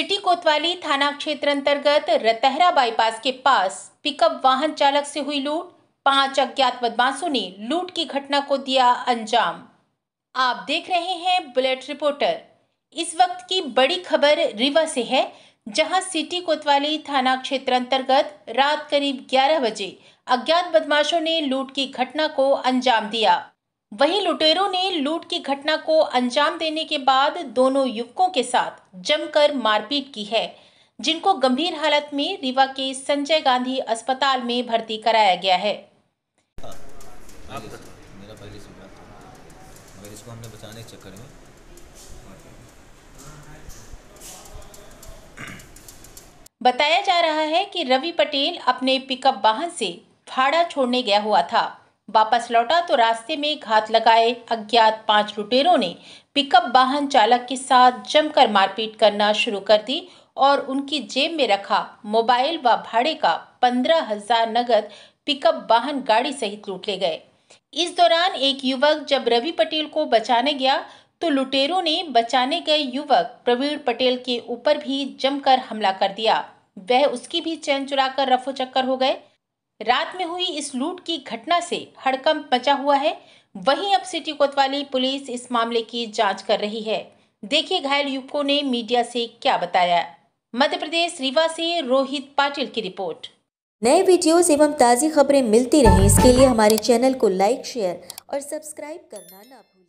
city कोतवाली थाना क्षेत्र अंतर्गत रतहरा बाईपास के पास पिकअप वाहन चालक से हुई लूट पांच अज्ञात बदमाशों ने लूट की घटना को दिया अंजाम आप देख रहे हैं बुलेट रिपोर्टर इस वक्त की बड़ी खबर रिवा से है जहां सिटी कोतवाली थाना क्षेत्र अंतर्गत रात करीब 11 बजे अज्ञात बदमाशों ने लूट की घटना को अंजाम दिया वहीं लुटेरों ने लूट की घटना को अंजाम देने के बाद दोनों युवकों के साथ जमकर मारपीट की है जिनको गंभीर हालत में रीवा के संजय गांधी अस्पताल में भर्ती कराया गया है बताया जा रहा है कि रवि पटेल अपने पिकअप वाहन से भाड़ा छोड़ने गया हुआ था वापस लौटा तो रास्ते में घात लगाए अज्ञात पांच लुटेरों ने पिकअप वाहन चालक के साथ जमकर मारपीट करना शुरू कर दी और उनकी जेब में रखा मोबाइल व भाड़े का पंद्रह हजार नगद पिकअप वाहन गाड़ी सहित लूट ले गए इस दौरान एक युवक जब रवि पटेल को बचाने गया तो लुटेरों ने बचाने गए युवक प्रवीण पटेल के ऊपर भी जमकर हमला कर दिया वह उसकी भी चैन चुरा कर रफो चक्कर हो गए रात में हुई इस लूट की घटना से हड़कंप मचा हुआ है वहीं अब सिटी कोतवाली पुलिस इस मामले की जांच कर रही है देखिए घायल युवकों ने मीडिया से क्या बताया मध्य प्रदेश रीवा से रोहित पाटिल की रिपोर्ट नए वीडियोस एवं ताज़ी खबरें मिलती रहें इसके लिए हमारे चैनल को लाइक शेयर और सब्सक्राइब करना ना भूलें